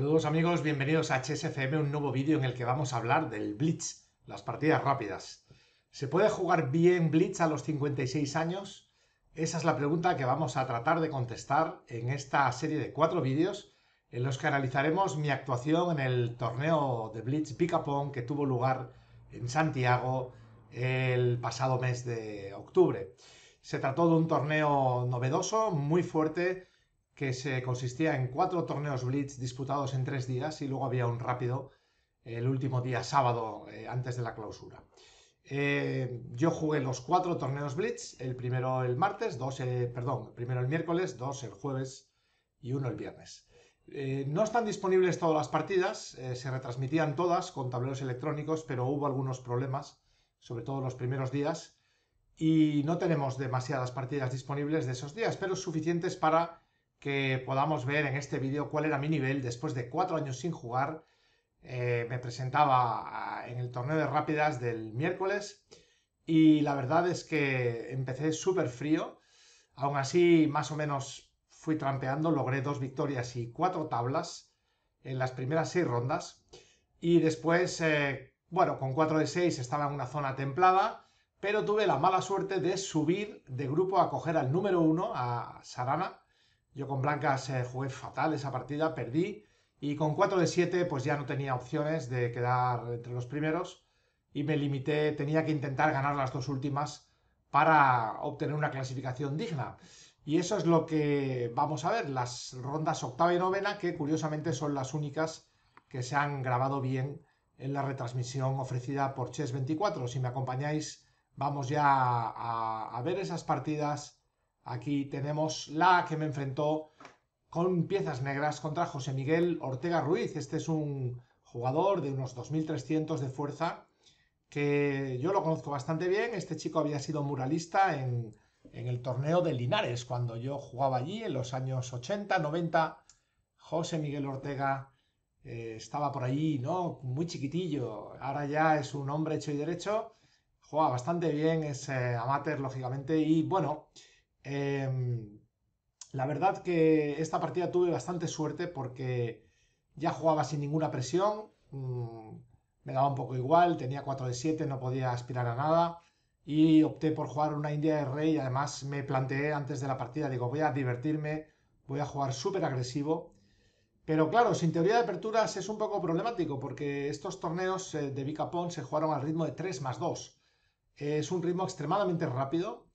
Saludos amigos, bienvenidos a HSFM, un nuevo vídeo en el que vamos a hablar del Blitz, las partidas rápidas. ¿Se puede jugar bien Blitz a los 56 años? Esa es la pregunta que vamos a tratar de contestar en esta serie de cuatro vídeos en los que analizaremos mi actuación en el torneo de Blitz Picapón que tuvo lugar en Santiago el pasado mes de octubre. Se trató de un torneo novedoso, muy fuerte, que se consistía en cuatro torneos Blitz disputados en tres días y luego había un rápido el último día sábado eh, antes de la clausura. Eh, yo jugué los cuatro torneos Blitz, el primero el martes, dos, eh, perdón, primero el miércoles, dos el jueves y uno el viernes. no están disponibles todas las partidas, se retransmitían todas con tableros electrónicos, pero hubo algunos problemas, sobre todo los primeros días, y no tenemos demasiadas partidas disponibles de esos días, pero suficientes para que podamos ver en este vídeo cuál era mi nivel después de cuatro años sin jugar. Eh, me presentaba ah, en el torneo de rápidas del miércoles y la verdad es que empecé súper frío. Aún así, más o menos fui trampeando, logré dos victorias y cuatro tablas en las primeras seis rondas. Y después, eh, bueno, con 4 de seis estaba en una zona templada, pero tuve la mala suerte de subir de grupo a coger al número uno, a Sarana, yo con blancas eh, jugué fatal esa partida, perdí. Y con 4 de 7 pues ya no tenía opciones de quedar entre los primeros. Y me limité, tenía que intentar ganar las dos últimas para obtener una clasificación digna. Y eso es lo que vamos a ver, las rondas octava y novena, que curiosamente son las únicas que se han grabado bien en la retransmisión ofrecida por Chess 24. Si me acompañáis, vamos ya a ver esas partidas Aquí tenemos la que me enfrentó con piezas negras contra José Miguel Ortega Ruiz. Este es un jugador de unos 2.300 de fuerza que yo lo conozco bastante bien. Este chico había sido muralista en, el torneo de Linares cuando yo jugaba allí en los años 80, 90. José Miguel Ortega eh, estaba por allí, ¿no? Muy chiquitillo. Ahora ya es un hombre hecho y derecho. Juega bastante bien, es eh, amateur, lógicamente. Y bueno, Em, la verdad que esta partida tuve bastante suerte porque ya jugaba sin ninguna presión, mm, me daba un poco igual, tenía 4 de 7, no podía aspirar a nada y opté por jugar una India de Rey. Además me planteé antes de la partida, digo, voy a divertirme, voy a jugar súper agresivo. Pero claro, sin teoría de aperturas es un poco problemático porque estos torneos eh, de Bicapón se jugaron al ritmo de 3 más 2. Es un ritmo extremadamente rápido,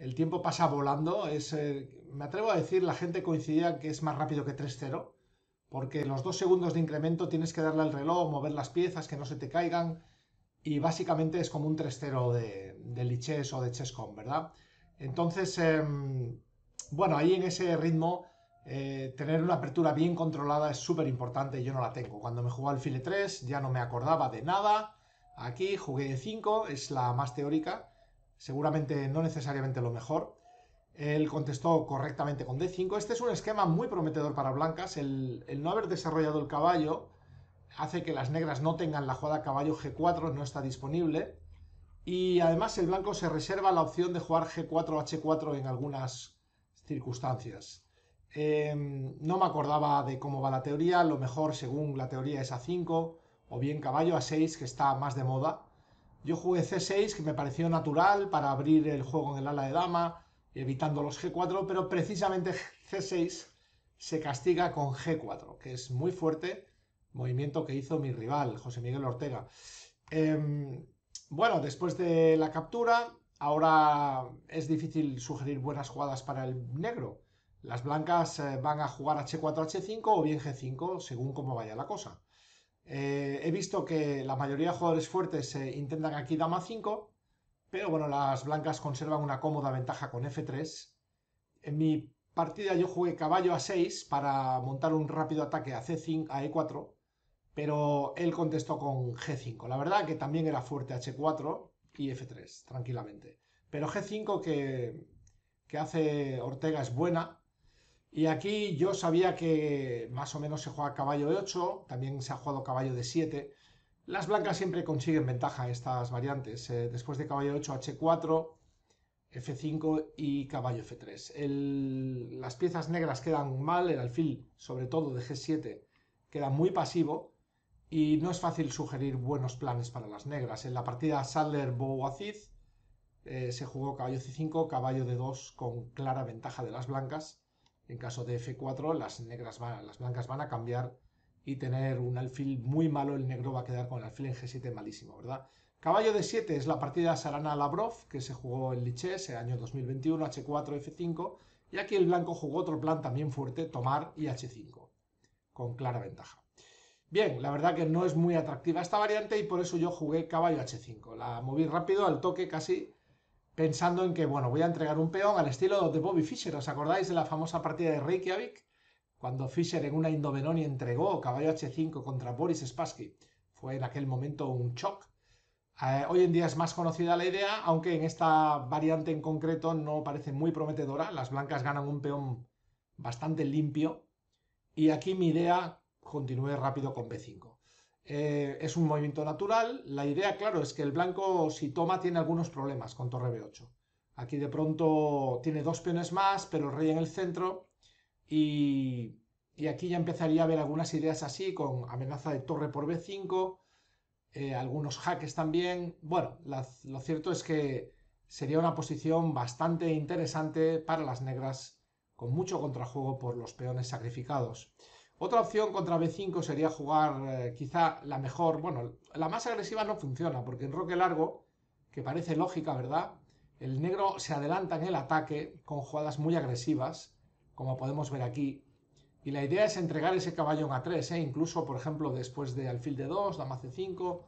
el tiempo pasa volando. Eh, me atrevo a decir, la gente coincidía que es más rápido que 3-0, porque los dos segundos de incremento tienes que darle al reloj, mover las piezas, que no se te caigan, y básicamente es como un 3-0 de, o de Chesscom, ¿verdad? Entonces, em, bueno, ahí en ese ritmo, eh, tener una apertura bien controlada es súper importante, yo no la tengo. Cuando me jugaba al file 3 ya no me acordaba de nada. Aquí jugué de 5, es la más teórica, seguramente no necesariamente lo mejor. Él contestó correctamente con D5. Este es un esquema muy prometedor para blancas. El, no haber desarrollado el caballo hace que las negras no tengan la jugada caballo G4, no está disponible. Y además el blanco se reserva la opción de jugar G4, o H4 en algunas circunstancias. Em, no me acordaba de cómo va la teoría. Lo mejor, según la teoría, es A5 o bien caballo A6, que está más de moda. Yo jugué C6, que me pareció natural para abrir el juego en el ala de dama, evitando los G4, pero precisamente C6 se castiga con G4, que es muy fuerte, movimiento que hizo mi rival, José Miguel Ortega. Em, bueno, después de la captura, ahora es difícil sugerir buenas jugadas para el negro. Las blancas eh, van a jugar H4, H5 o bien G5, según cómo vaya la cosa. Eh, he visto que la mayoría de jugadores fuertes eh, intentan aquí dama 5, pero bueno, las blancas conservan una cómoda ventaja con F3. En mi partida yo jugué caballo a 6 para montar un rápido ataque a, C5, a E4, pero él contestó con G5. La verdad que también era fuerte H4 y F3, tranquilamente. Pero G5 que hace Ortega es buena, y aquí yo sabía que más o menos se juega caballo de 8, también se ha jugado caballo de 7. Las blancas siempre consiguen ventaja en estas variantes. Eh, después de caballo de 8, h4, f5 y caballo f3. las piezas negras quedan mal, el alfil, sobre todo de g7, queda muy pasivo y no es fácil sugerir buenos planes para las negras. En la partida Sadler-Bowaziz eh, se jugó caballo c5, caballo de 2 con clara ventaja de las blancas en caso de F4, las, negras las blancas van a cambiar y tener un alfil muy malo, el negro va a quedar con el alfil en G7 malísimo, ¿verdad? Caballo de 7 es la partida Sarana-Lavrov, que se jugó en Liché el año 2021, H4, F5, y aquí el blanco jugó otro plan también fuerte, tomar y H5, con clara ventaja. Bien, la verdad que no es muy atractiva esta variante y por eso yo jugué caballo H5. La moví rápido, al toque casi, pensando en que, bueno, voy a entregar un peón al estilo de Bobby Fischer. ¿Os acordáis de la famosa partida de Reykjavik? Cuando Fischer en una Indovenoni entregó caballo H5 contra Boris Spassky. Fue en aquel momento un shock. Eh, hoy en día es más conocida la idea, aunque en esta variante en concreto no parece muy prometedora. Las blancas ganan un peón bastante limpio. Y aquí mi idea continúe rápido con B5. Eh, es un movimiento natural. La idea, claro, es que el blanco, si toma, tiene algunos problemas con torre b8. Aquí de pronto tiene dos peones más, pero rey en el centro. Y, aquí ya empezaría a ver algunas ideas así, con amenaza de torre por b5, eh, algunos jaques también. Bueno, lo cierto es que sería una posición bastante interesante para las negras, con mucho contrajuego por los peones sacrificados. Otra opción contra B5 sería jugar eh, quizá la mejor, bueno, la más agresiva no funciona, porque en roque largo, que parece lógica, ¿verdad? El negro se adelanta en el ataque con jugadas muy agresivas, como podemos ver aquí, y la idea es entregar ese caballo en A3, ¿eh? incluso, por ejemplo, después de alfil de 2 dama C5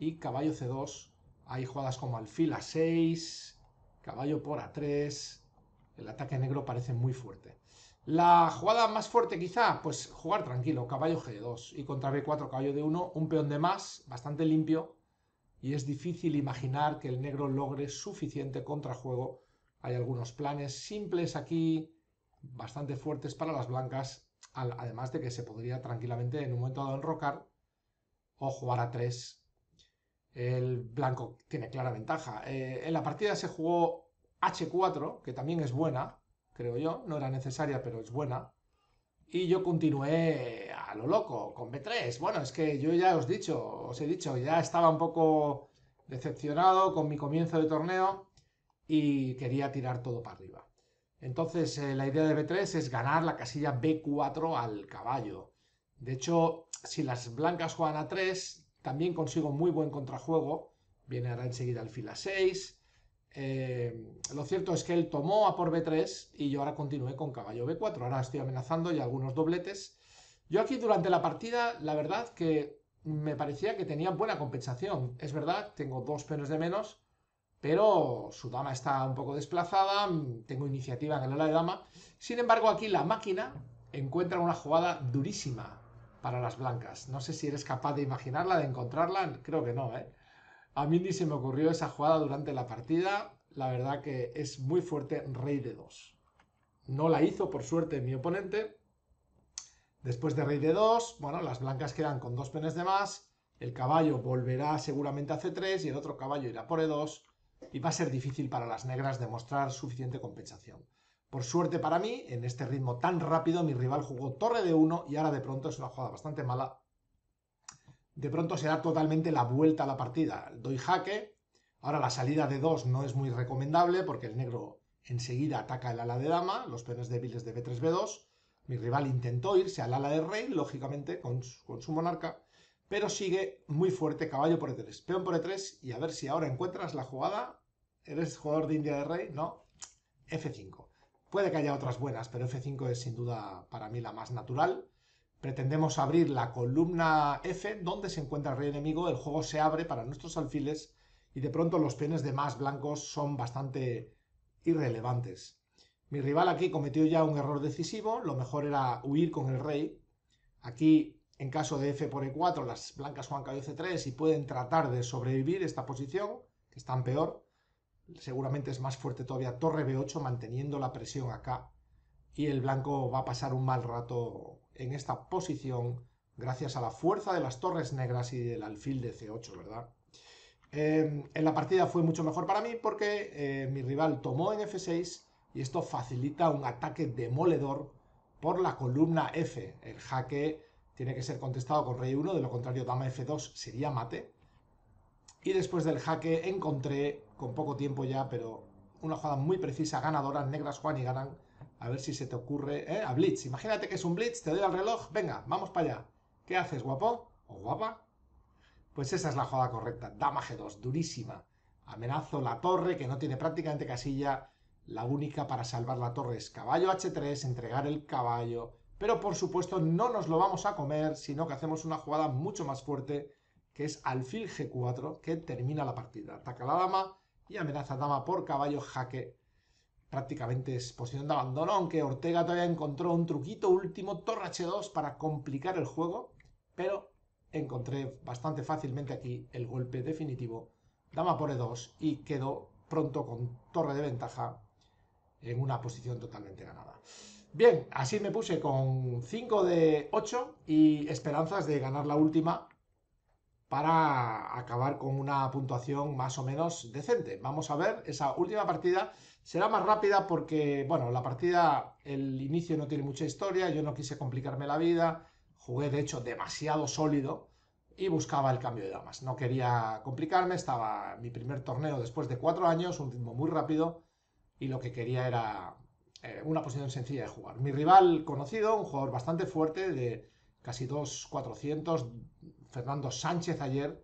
y caballo C2, hay jugadas como alfil A6, caballo por A3, el ataque negro parece muy fuerte. La jugada más fuerte quizá, pues jugar tranquilo, caballo G2 y contra B4, caballo D1, un peón de más, bastante limpio, y es difícil imaginar que el negro logre suficiente contrajuego. Hay algunos planes simples aquí, bastante fuertes para las blancas, además de que se podría tranquilamente en un momento dado enrocar o jugar a 3. El blanco tiene clara ventaja. Eh, en la partida se jugó H4, que también es buena, creo yo, no era necesaria, pero es buena. Y yo continué a lo loco, con B3. Bueno, es que yo ya os, dicho, os he dicho, ya estaba un poco decepcionado con mi comienzo de torneo y quería tirar todo para arriba. Entonces, eh, la idea de B3 es ganar la casilla B4 al caballo. De hecho, si las blancas juegan a 3, también consigo muy buen contrajuego. Viene ahora enseguida el fila 6. Eh, lo cierto es que él tomó a por B3 y yo ahora continué con caballo B4. Ahora estoy amenazando y algunos dobletes. Yo aquí durante la partida, la verdad que me parecía que tenía buena compensación. Es verdad, tengo dos peones de menos, pero su dama está un poco desplazada, mm, tengo iniciativa en el ala de dama. Sin embargo, aquí la máquina encuentra una jugada durísima para las blancas. No sé si eres capaz de imaginarla, de encontrarla, creo que no, ¿eh? A mí ni se me ocurrió esa jugada durante la partida. La verdad que es muy fuerte rey de 2. No la hizo, por suerte, mi oponente. Después de rey de 2, bueno, las blancas quedan con dos penes de más. El caballo volverá seguramente a c3 y el otro caballo irá por e2. Y va a ser difícil para las negras demostrar suficiente compensación. Por suerte para mí, en este ritmo tan rápido, mi rival jugó torre de 1 y ahora de pronto es una jugada bastante mala de pronto se da totalmente la vuelta a la partida. Doy jaque, ahora la salida de 2 no es muy recomendable porque el negro enseguida ataca el ala de dama, los peones débiles de b3, b2. Mi rival intentó irse al ala de rey, lógicamente, con su, con su monarca, pero sigue muy fuerte caballo por e3, peón por e3 y a ver si ahora encuentras la jugada. ¿Eres jugador de India de rey? No. f5. Puede que haya otras buenas, pero f5 es sin duda para mí la más natural pretendemos abrir la columna F donde se encuentra el rey enemigo, el juego se abre para nuestros alfiles y de pronto los peones de más blancos son bastante irrelevantes. Mi rival aquí cometió ya un error decisivo, lo mejor era huir con el rey. Aquí, en caso de f por e4, las blancas juegan caballo c3 e y pueden tratar de sobrevivir esta posición, que están peor. Seguramente es más fuerte todavía torre b8 manteniendo la presión acá. Y el blanco va a pasar un mal rato en esta posición gracias a la fuerza de las torres negras y del alfil de C8, ¿verdad? Em, en la partida fue mucho mejor para mí porque eh, mi rival tomó en F6 y esto facilita un ataque demoledor por la columna F. El jaque tiene que ser contestado con rey 1, de lo contrario dama F2 sería mate. Y después del jaque encontré, con poco tiempo ya, pero una jugada muy precisa, ganadora, negras Juan y ganan, a ver si se te ocurre. ¿eh? A Blitz. Imagínate que es un Blitz, te doy al reloj. Venga, vamos para allá. ¿Qué haces, guapo? ¿O guapa? Pues esa es la jugada correcta. Dama G2, durísima. Amenazo la torre, que no tiene prácticamente casilla. La única para salvar la torre es caballo H3, entregar el caballo. Pero por supuesto no nos lo vamos a comer, sino que hacemos una jugada mucho más fuerte, que es alfil G4, que termina la partida. Ataca la dama y amenaza dama por caballo jaque prácticamente es posición de abandono, aunque Ortega todavía encontró un truquito último, torre h 2, para complicar el juego, pero encontré bastante fácilmente aquí el golpe definitivo, dama por E2 y quedó pronto con torre de ventaja en una posición totalmente ganada. Bien, así me puse con 5 de 8 y esperanzas de ganar la última para acabar con una puntuación más o menos decente. Vamos a ver, esa última partida será más rápida porque, bueno, la partida, el inicio no tiene mucha historia, yo no quise complicarme la vida, jugué de hecho demasiado sólido y buscaba el cambio de damas. No quería complicarme, estaba mi primer torneo después de cuatro años, un ritmo muy rápido y lo que quería era eh, una posición sencilla de jugar. Mi rival conocido, un jugador bastante fuerte de casi 2.400, Fernando Sánchez ayer,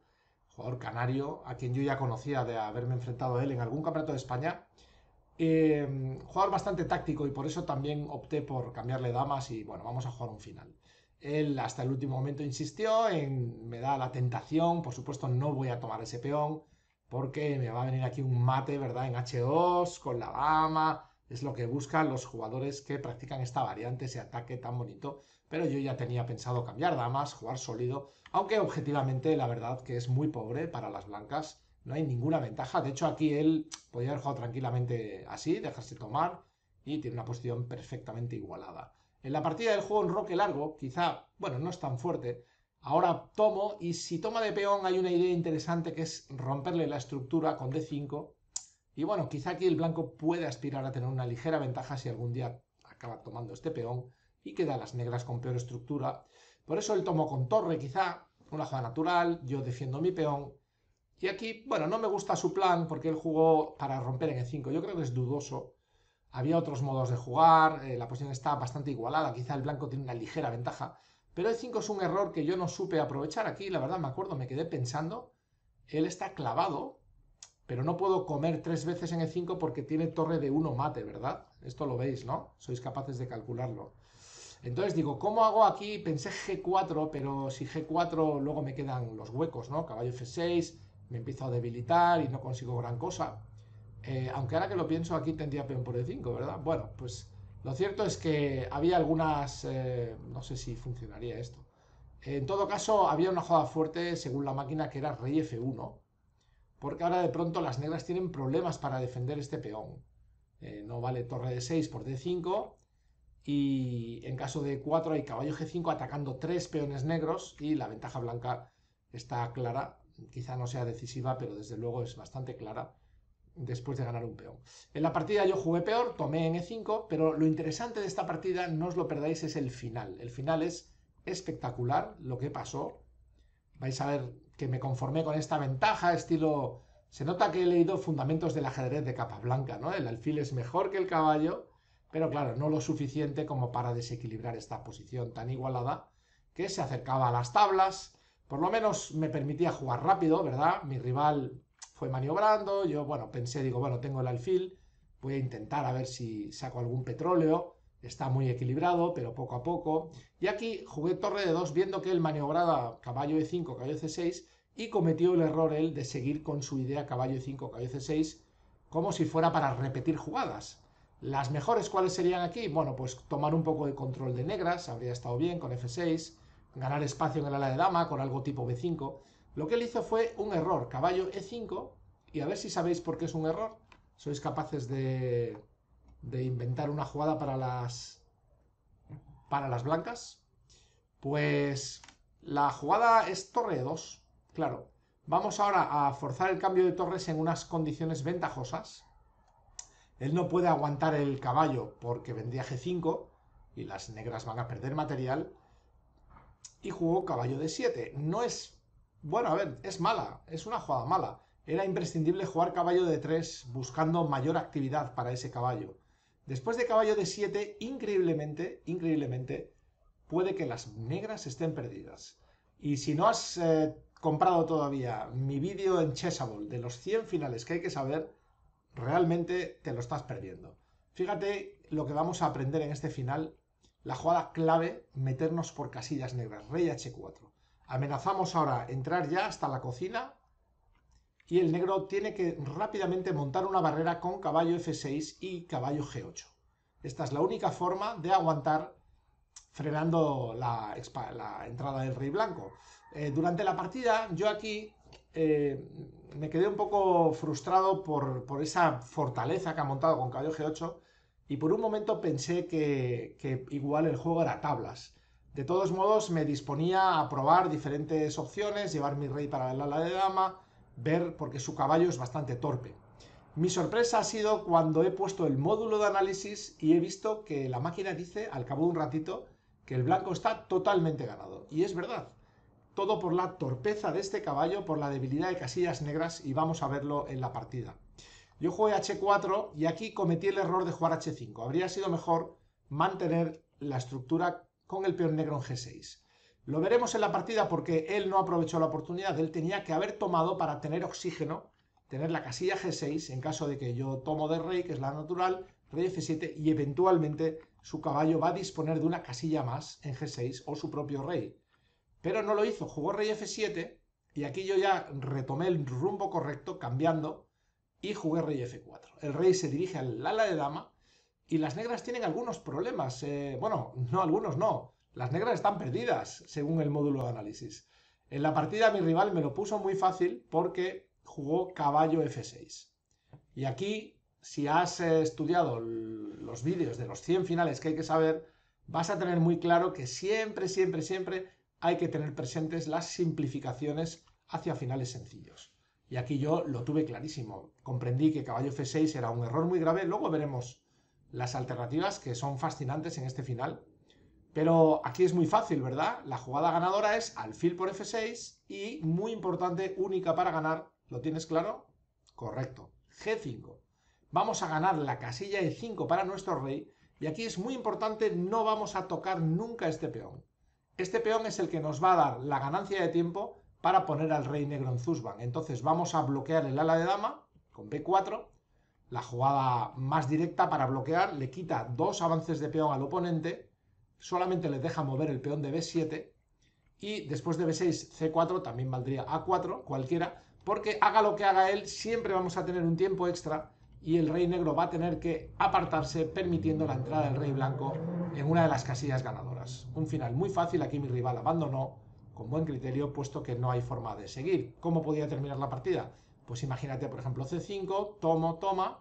jugador canario, a quien yo ya conocía de haberme enfrentado a él en algún campeonato de España. Em, jugador bastante táctico y por eso también opté por cambiarle damas y bueno, vamos a jugar un final. Él hasta el último momento insistió en me da la tentación, por supuesto no voy a tomar ese peón porque me va a venir aquí un mate, ¿verdad? En H2 con la dama, es lo que buscan los jugadores que practican esta variante, ese ataque tan bonito, pero yo ya tenía pensado cambiar damas, jugar sólido aunque objetivamente la verdad que es muy pobre para las blancas, no hay ninguna ventaja. De hecho aquí él podría haber jugado tranquilamente así, dejarse tomar y tiene una posición perfectamente igualada. En la partida del juego en roque largo, quizá, bueno, no es tan fuerte. Ahora tomo y si toma de peón hay una idea interesante que es romperle la estructura con d5. Y bueno, quizá aquí el blanco puede aspirar a tener una ligera ventaja si algún día acaba tomando este peón y queda las negras con peor estructura. Por eso él tomó con torre, quizá, una jugada natural, yo defiendo mi peón. Y aquí, bueno, no me gusta su plan porque él jugó para romper en el 5 Yo creo que es dudoso. Había otros modos de jugar, eh, la posición está bastante igualada, quizá el blanco tiene una ligera ventaja. Pero el 5 es un error que yo no supe aprovechar aquí, la verdad me acuerdo, me quedé pensando. Él está clavado, pero no puedo comer tres veces en el 5 porque tiene torre de 1 mate, ¿verdad? Esto lo veis, ¿no? Sois capaces de calcularlo. Entonces digo, ¿cómo hago aquí? Pensé G4, pero si G4 luego me quedan los huecos, ¿no? Caballo F6, me empiezo a debilitar y no consigo gran cosa. Eh, aunque ahora que lo pienso, aquí tendría peón por E5, ¿verdad? Bueno, pues lo cierto es que había algunas... Eh, no sé si funcionaría esto. En todo caso, había una jugada fuerte según la máquina que era rey F1, porque ahora de pronto las negras tienen problemas para defender este peón. Eh, no vale torre de 6 por D5, y en caso de 4 e hay caballo G5 atacando tres peones negros y la ventaja blanca está clara, quizá no sea decisiva, pero desde luego es bastante clara después de ganar un peón. En la partida yo jugué peor, tomé en E5, pero lo interesante de esta partida, no os lo perdáis, es el final. El final es espectacular, lo que pasó. Vais a ver que me conformé con esta ventaja, estilo... Se nota que he leído fundamentos del ajedrez de capa blanca, ¿no? El alfil es mejor que el caballo, pero claro, no lo suficiente como para desequilibrar esta posición tan igualada que se acercaba a las tablas, por lo menos me permitía jugar rápido, ¿verdad? Mi rival fue maniobrando, yo, bueno, pensé, digo, bueno, tengo el alfil, voy a intentar a ver si saco algún petróleo, está muy equilibrado, pero poco a poco. Y aquí jugué torre de 2 viendo que él maniobraba caballo e5, caballo c6 y cometió el error él de seguir con su idea caballo e5, caballo c6 como si fuera para repetir jugadas. ¿Las mejores cuáles serían aquí? Bueno, pues tomar un poco de control de negras, habría estado bien con F6, ganar espacio en el ala de dama con algo tipo B5. Lo que él hizo fue un error, caballo E5, y a ver si sabéis por qué es un error. Sois capaces de, de inventar una jugada para las, para las blancas. Pues la jugada es torre E2, claro. Vamos ahora a forzar el cambio de torres en unas condiciones ventajosas él no puede aguantar el caballo porque vendría G5 y las negras van a perder material. Y jugó caballo de 7. No es... Bueno, a ver, es mala. Es una jugada mala. Era imprescindible jugar caballo de 3 buscando mayor actividad para ese caballo. Después de caballo de 7, increíblemente, increíblemente, puede que las negras estén perdidas. Y si no has eh, comprado todavía mi vídeo en Chessable de los 100 finales que hay que saber, realmente te lo estás perdiendo. Fíjate lo que vamos a aprender en este final. La jugada clave, meternos por casillas negras, rey h4. Amenazamos ahora entrar ya hasta la cocina y el negro tiene que rápidamente montar una barrera con caballo f6 y caballo g8. Esta es la única forma de aguantar frenando la, entrada del rey blanco. Eh, durante la partida yo aquí eh, me quedé un poco frustrado por, esa fortaleza que ha montado con caballo G8 y por un momento pensé que, que, igual el juego era tablas. De todos modos, me disponía a probar diferentes opciones, llevar mi rey para el ala de dama, ver porque su caballo es bastante torpe. Mi sorpresa ha sido cuando he puesto el módulo de análisis y he visto que la máquina dice, al cabo de un ratito, que el blanco está totalmente ganado. Y es verdad, todo por la torpeza de este caballo, por la debilidad de casillas negras y vamos a verlo en la partida. Yo jugué h4 y aquí cometí el error de jugar h5. Habría sido mejor mantener la estructura con el peón negro en g6. Lo veremos en la partida porque él no aprovechó la oportunidad. Él tenía que haber tomado para tener oxígeno, tener la casilla g6 en caso de que yo tomo de rey, que es la natural, rey f7 y eventualmente su caballo va a disponer de una casilla más en g6 o su propio rey pero no lo hizo, jugó rey f7 y aquí yo ya retomé el rumbo correcto cambiando y jugué rey f4. El rey se dirige al ala de dama y las negras tienen algunos problemas, eh, bueno, no algunos no, las negras están perdidas según el módulo de análisis. En la partida mi rival me lo puso muy fácil porque jugó caballo f6. Y aquí, si has eh, estudiado los vídeos de los 100 finales que hay que saber, vas a tener muy claro que siempre, siempre, siempre hay que tener presentes las simplificaciones hacia finales sencillos. Y aquí yo lo tuve clarísimo. Comprendí que caballo F6 era un error muy grave. Luego veremos las alternativas que son fascinantes en este final. Pero aquí es muy fácil, ¿verdad? La jugada ganadora es alfil por F6 y, muy importante, única para ganar. ¿Lo tienes claro? Correcto. G5. Vamos a ganar la casilla E5 para nuestro rey. Y aquí es muy importante, no vamos a tocar nunca este peón. Este peón es el que nos va a dar la ganancia de tiempo para poner al rey negro en Zuzban. Entonces vamos a bloquear el ala de dama con B4, la jugada más directa para bloquear, le quita dos avances de peón al oponente, solamente le deja mover el peón de B7 y después de B6, C4 también valdría A4, cualquiera, porque haga lo que haga él, siempre vamos a tener un tiempo extra y el rey negro va a tener que apartarse permitiendo la entrada del rey blanco en una de las casillas ganadoras. Un final muy fácil, aquí mi rival abandonó con buen criterio puesto que no hay forma de seguir. ¿Cómo podía terminar la partida? Pues imagínate por ejemplo C5, tomo, toma,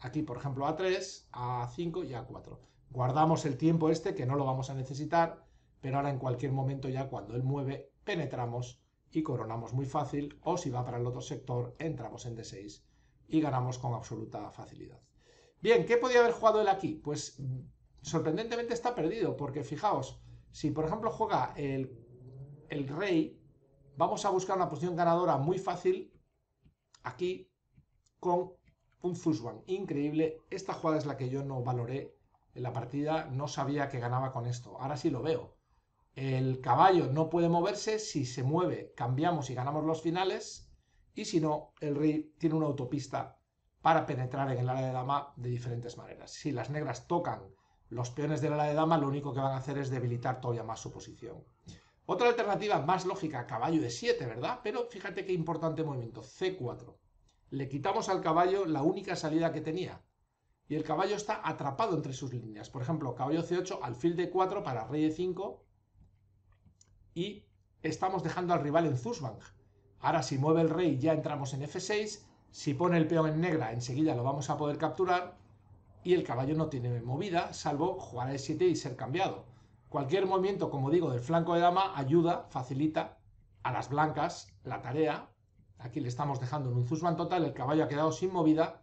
aquí por ejemplo A3, A5 y A4. Guardamos el tiempo este que no lo vamos a necesitar, pero ahora en cualquier momento ya cuando él mueve penetramos y coronamos muy fácil o si va para el otro sector entramos en D6 y ganamos con absoluta facilidad. Bien, ¿qué podía haber jugado él aquí? Pues sorprendentemente está perdido, porque fijaos, si por ejemplo juega el, el rey, vamos a buscar una posición ganadora muy fácil aquí con un Zuzwan increíble. Esta jugada es la que yo no valoré en la partida, no sabía que ganaba con esto. Ahora sí lo veo. El caballo no puede moverse, si se mueve cambiamos y ganamos los finales y si no, el rey tiene una autopista para penetrar en el ala de dama de diferentes maneras. Si las negras tocan los peones del ala de dama, lo único que van a hacer es debilitar todavía más su posición. Otra alternativa más lógica, caballo de 7, ¿verdad? Pero fíjate qué importante movimiento, C4. Le quitamos al caballo la única salida que tenía. Y el caballo está atrapado entre sus líneas. Por ejemplo, caballo C8, alfil de 4 para rey de 5 Y estamos dejando al rival en zusbank. Ahora si mueve el rey ya entramos en F6, si pone el peón en negra enseguida lo vamos a poder capturar y el caballo no tiene movida, salvo jugar a E7 y ser cambiado. Cualquier movimiento, como digo, del flanco de dama ayuda, facilita a las blancas la tarea. Aquí le estamos dejando en un Zuzman total, el caballo ha quedado sin movida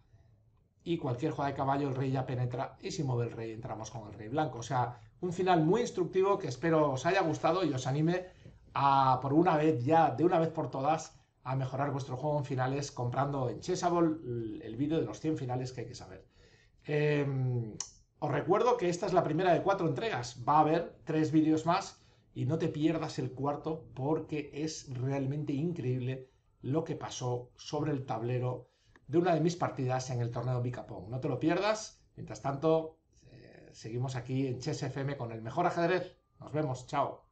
y cualquier jugada de caballo el rey ya penetra y si mueve el rey entramos con el rey blanco. O sea, un final muy instructivo que espero os haya gustado y os anime a, por una vez ya, de una vez por todas, a mejorar vuestro juego en finales comprando en Chessable el vídeo de los 100 finales que hay que saber. Em, os recuerdo que esta es la primera de cuatro entregas. Va a haber tres vídeos más y no te pierdas el cuarto porque es realmente increíble lo que pasó sobre el tablero de una de mis partidas en el torneo Bicapong. No te lo pierdas. Mientras tanto, eh, seguimos aquí en Chess con el mejor ajedrez. Nos vemos. Chao.